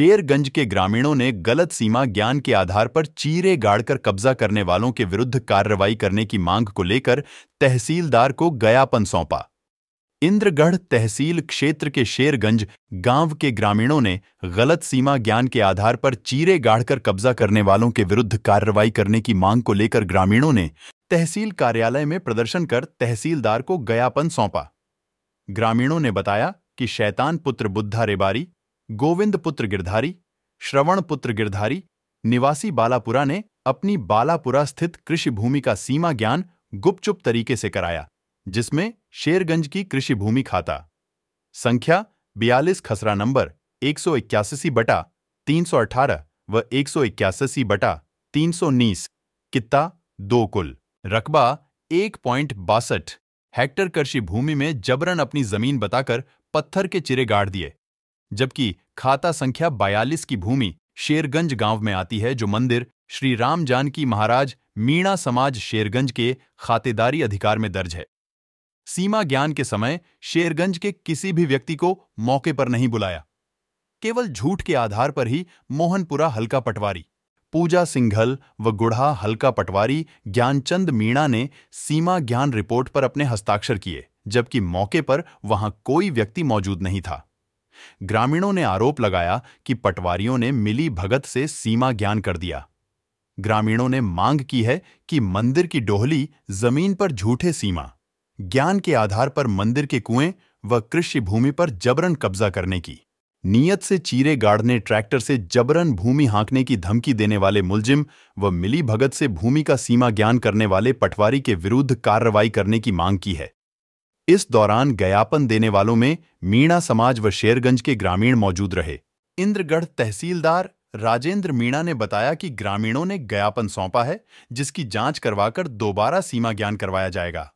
शेरगंज के ग्रामीणों ने गलत सीमा ज्ञान के आधार पर चीरे गाड़कर कब्जा करने वालों के विरुद्ध कार्रवाई करने की मांग को लेकर तहसीलदार को गयापन सौंपा इंद्रगढ़ तहसील क्षेत्र के शेरगंज गांव के ग्रामीणों ने गलत सीमा ज्ञान के आधार पर चीरे गाड़कर कब्जा करने वालों के विरुद्ध कार्रवाई करने की मांग को लेकर ग्रामीणों ने तहसील कार्यालय में प्रदर्शन कर तहसीलदार को गयापन सौंपा ग्रामीणों ने बताया कि शैतान पुत्र बुद्धा रेबारी गोविंद पुत्र गिरधारी श्रवण पुत्र गिरधारी निवासी बालापुरा ने अपनी बालापुरा स्थित कृषि भूमि का सीमा ज्ञान गुपचुप तरीके से कराया जिसमें शेरगंज की कृषि भूमि खाता संख्या बयालीस खसरा नंबर एक सौ इक्यासी बटा तीन सौ अठारह व एक सौ इक्यासी बटा तीन सौ उन्नीस कित्ता दो कुल रकबा एक पॉइंट बासठ हेक्टर कृषि भूमि में जबरन अपनी जमीन बताकर पत्थर के चिरे गाड़ दिए जबकि खाता संख्या बयालीस की भूमि शेरगंज गांव में आती है जो मंदिर श्री राम जानकी महाराज मीणा समाज शेरगंज के खातेदारी अधिकार में दर्ज है सीमा ज्ञान के समय शेरगंज के किसी भी व्यक्ति को मौके पर नहीं बुलाया केवल झूठ के आधार पर ही मोहनपुरा हल्का पटवारी पूजा सिंघल व गुढ़ा हल्का पटवारी ज्ञानचंद मीणा ने सीमा ज्ञान रिपोर्ट पर अपने हस्ताक्षर किए जबकि मौके पर वहां कोई व्यक्ति मौजूद नहीं था ग्रामीणों ने आरोप लगाया कि पटवारियों ने मिली भगत से सीमा ज्ञान कर दिया ग्रामीणों ने मांग की है कि मंदिर की डोहली जमीन पर झूठे सीमा ज्ञान के आधार पर मंदिर के कुएं व कृषि भूमि पर जबरन कब्जा करने की नीयत से चीरे गाड़ने ट्रैक्टर से जबरन भूमि हाँकने की धमकी देने वाले मुलजिम व मिली भगत से भूमि का सीमा ज्ञान करने वाले पटवारी के विरुद्ध कार्रवाई करने की मांग की है इस दौरान गयापन देने वालों में मीणा समाज व शेरगंज के ग्रामीण मौजूद रहे इंद्रगढ़ तहसीलदार राजेंद्र मीणा ने बताया कि ग्रामीणों ने गयापन सौंपा है जिसकी जांच करवाकर दोबारा सीमा ज्ञान करवाया जाएगा